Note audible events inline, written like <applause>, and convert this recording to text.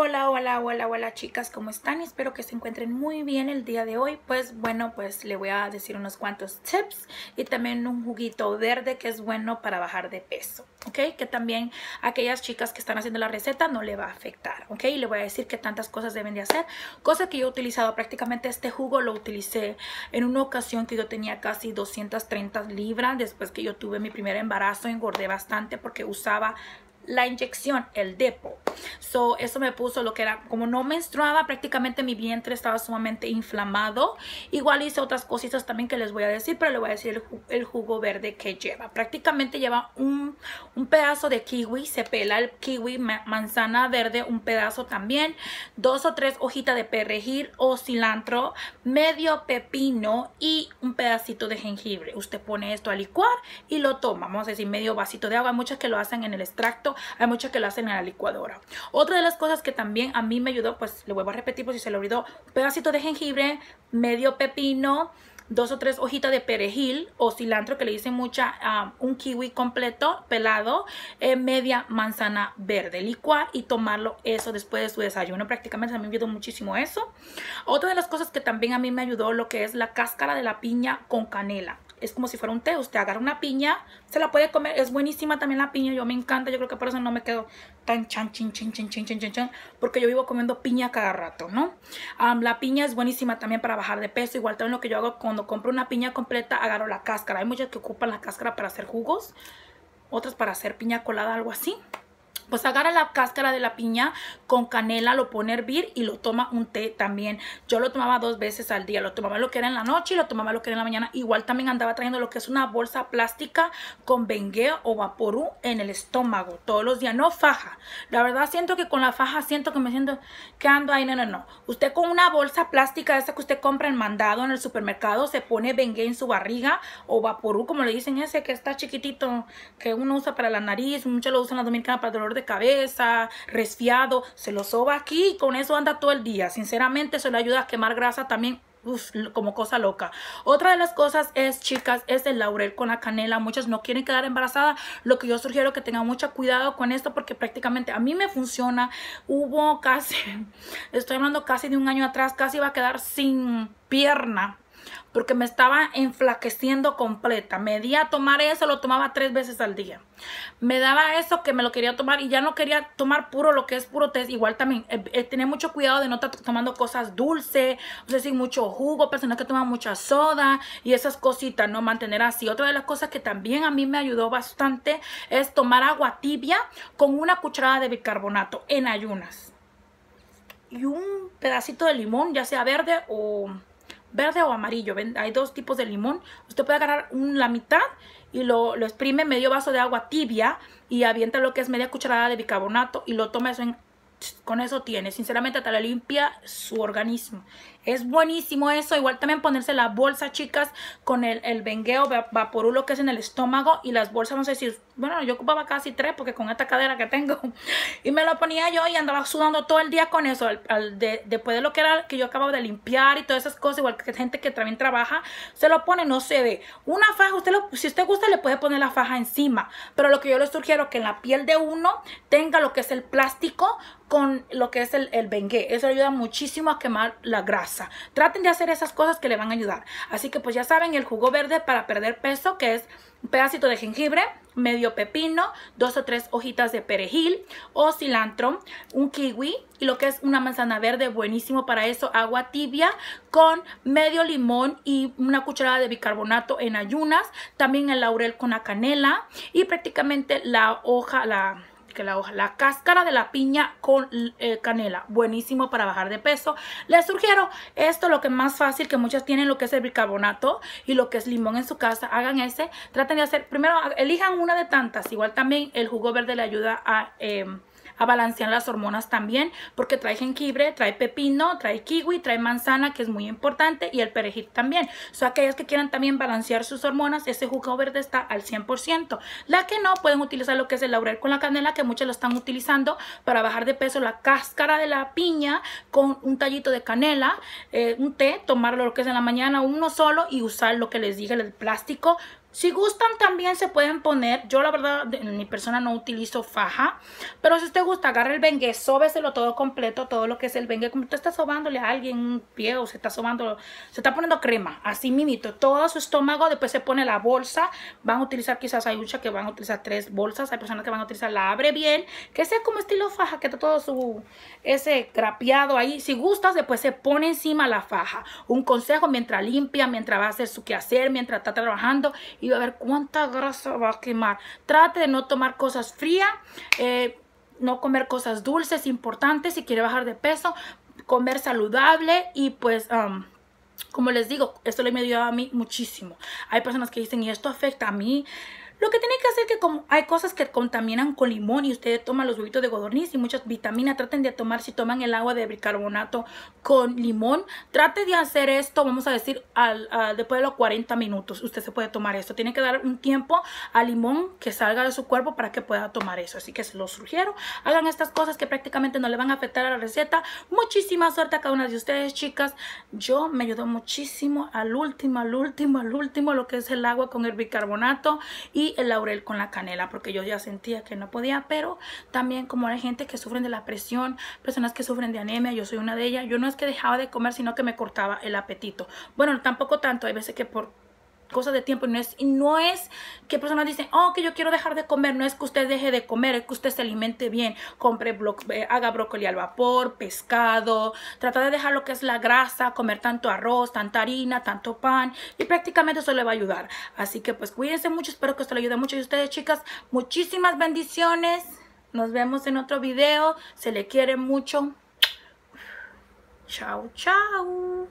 Hola, hola, hola, hola chicas, ¿cómo están? Espero que se encuentren muy bien el día de hoy. Pues bueno, pues le voy a decir unos cuantos tips y también un juguito verde que es bueno para bajar de peso, ¿ok? Que también aquellas chicas que están haciendo la receta no le va a afectar, ¿ok? le voy a decir que tantas cosas deben de hacer. Cosa que yo he utilizado prácticamente este jugo lo utilicé en una ocasión que yo tenía casi 230 libras. Después que yo tuve mi primer embarazo engordé bastante porque usaba la inyección, el depo. So, eso me puso lo que era, como no menstruaba, prácticamente mi vientre estaba sumamente inflamado. Igual hice otras cositas también que les voy a decir, pero le voy a decir el, jugo, verde que lleva. Prácticamente lleva un, un, pedazo de kiwi, se pela el kiwi, manzana verde, un pedazo también, dos o tres hojitas de perejil o cilantro, medio pepino y un pedacito de jengibre. Usted pone esto a licuar y lo toma, vamos a decir medio vasito de agua, muchas que lo hacen en el extracto hay muchas que lo hacen en la licuadora. Otra de las cosas que también a mí me ayudó, pues le vuelvo a repetir por si se le olvidó, pedacito de jengibre, medio pepino, dos o tres hojitas de perejil o cilantro que le dicen mucha, ah, un kiwi completo pelado, eh, media manzana verde, licuar y tomarlo eso después de su desayuno. Prácticamente a mí me ayudó muchísimo eso. Otra de las cosas que también a mí me ayudó lo que es la cáscara de la piña con canela es como si fuera un té. Usted agarra una piña, se la puede comer, es buenísima también la piña, yo me encanta, yo creo que por eso no me quedo tan chan, chin, chin, chin, chin, chin, chin, porque yo vivo comiendo piña cada rato, ¿no? la piña es buenísima también para bajar de peso, igual también lo que yo hago cuando compro una piña completa, agarro la cáscara. Hay muchas que ocupan la cáscara para hacer jugos, otras para hacer piña colada, algo así. Pues agarra la cáscara de la piña con canela, lo pone a hervir y lo toma un té también. Yo lo tomaba dos veces al día. Lo tomaba lo que era en la noche y lo tomaba lo que era en la mañana. Igual también andaba trayendo lo que es una bolsa plástica con bengue o vaporú en el estómago todos los días. No faja. La verdad siento que con la faja siento que me siento que ando ahí. No, no, no. Usted con una bolsa plástica esa que usted compra en mandado en el supermercado se pone bengue en su barriga o vaporú como le dicen ese que está chiquitito que uno usa para la nariz. Muchos lo usan en la dominicana para dolor de de cabeza, resfriado, se lo soba aquí y con eso anda todo el día. Sinceramente, se le ayuda a quemar grasa también como cosa loca. Otra de las cosas es, chicas, es el laurel con la canela. Muchas no quieren quedar embarazada Lo que yo sugiero que tengan mucho cuidado con esto porque prácticamente a mí me funciona. Hubo casi, <laughs> estoy hablando casi de un año atrás, casi iba a quedar sin pierna porque me estaba enflaqueciendo completa. Me di a tomar eso, lo tomaba tres veces al día. Me daba eso que me lo quería tomar y ya no quería tomar puro lo que es puro té. Igual también eh, eh, tener mucho cuidado de no estar tomando cosas dulces, o sé sin mucho jugo, personas que toman mucha soda y esas cositas, no mantener así. Otra de las cosas que también a mí me ayudó bastante es tomar agua tibia con una cucharada de bicarbonato en ayunas y un pedacito de limón, ya sea verde o verde o amarillo. Hay dos tipos de limón. Usted puede agarrar un, la mitad y lo, lo, exprime medio vaso de agua tibia y avienta lo que es media cucharada de bicarbonato y lo toma eso en, con eso tiene. Sinceramente, hasta la limpia su organismo. Es buenísimo eso. Igual también ponerse la bolsa, chicas, con el, el bengueo vaporulo que es en el estómago. Y las bolsas, no sé si... Bueno, yo ocupaba casi tres porque con esta cadera que tengo. <laughs> Y me lo ponía yo y andaba sudando todo el día con eso. después de lo que era que yo acababa de limpiar y todas esas cosas. Igual que gente que también trabaja, se lo pone, no se ve. Una faja, usted si usted gusta, le puede poner la faja encima. Pero lo que yo les sugiero que en la piel de uno tenga lo que es el plástico con lo que es el, el bengue. Eso ayuda muchísimo a quemar la grasa. Traten de hacer esas cosas que le van a ayudar. Así que pues ya saben, el jugo verde para perder peso, que es un pedacito de jengibre, medio pepino, dos o tres hojitas de perejil o cilantro, un kiwi y lo que es una manzana verde, buenísimo para eso, agua tibia con medio limón y una cucharada de bicarbonato en ayunas, también el laurel con la canela y prácticamente la hoja, la que la hoja, la cáscara de la piña con eh, canela, buenísimo para bajar de peso. Les sugiero esto, lo que es más fácil, que muchas tienen lo que es el bicarbonato y lo que es limón en su casa, hagan ese, traten de hacer, primero elijan una de tantas, igual también el jugo verde le ayuda a... Em, a balancear las hormonas también, porque trae jengibre, trae pepino, trae kiwi, trae manzana, que es muy importante, y el perejil también. son aquellas que quieran también balancear sus hormonas, ese jugo verde está al 100%. La que no, pueden utilizar lo que es el laurel con la canela, que muchos lo están utilizando para bajar de peso la cáscara de la piña con un tallito de canela, eh, un té, tomarlo lo que es en la mañana, uno solo, y usar lo que les dije, el plástico si gustan también se pueden poner, yo la verdad en mi persona no utilizo faja, pero si usted gusta agarra el bengue, sóbeselo todo completo, todo lo que es el bengue, como usted está sobándole a alguien un pie o se está sobando, se está poniendo crema, así minito todo su estómago, después se pone la bolsa, van a utilizar quizás hay muchas que van a utilizar tres bolsas, hay personas que van a utilizar la abre bien, que sea como estilo faja, que está todo su, ese crapeado ahí, si gustas después se pone encima la faja, un consejo mientras limpia, mientras va a hacer su quehacer, mientras está trabajando a ver cuánta grasa va a quemar. Trate de no tomar cosas frías, eh, no comer cosas dulces, Importante si quiere bajar de peso, comer saludable y pues... Um, como les digo, esto le me ayudado a mí muchísimo. Hay personas que dicen, y esto afecta a mí lo que tiene que hacer que como hay cosas que contaminan con limón y ustedes toman los huevitos de godorniz y muchas vitaminas, traten de tomar, si toman el agua de bicarbonato con limón, trate de hacer esto, vamos a decir, al, después de los 40 minutos, usted se puede tomar esto. Tiene que dar un tiempo al limón que salga de su cuerpo para que pueda tomar eso. Así que se lo sugiero, hagan estas cosas que prácticamente no le van a afectar a la receta. Muchísima suerte a cada una de ustedes, chicas. Yo me ayudó muchísimo al último, al último, al último, lo que es el agua con el bicarbonato y el laurel con la canela porque yo ya sentía que no podía, pero también como hay gente que sufren de la presión, personas que sufren de anemia, yo soy una de ellas, yo no es que dejaba de comer, sino que me cortaba el apetito. Bueno, tampoco tanto, hay veces que por cosas de tiempo. Y no es, no es que personas dicen, oh, que yo quiero dejar de comer. No es que usted deje de comer, es que usted se alimente bien. Compre, eh, haga brócoli al vapor, pescado. Trata de dejar lo que es la grasa, comer tanto arroz, tanta harina, tanto pan. Y prácticamente eso le va a ayudar. Así que pues cuídense mucho. Espero que esto le ayude mucho. Y ustedes, chicas, muchísimas bendiciones. Nos vemos en otro video. Se le quiere mucho. Chao, chao.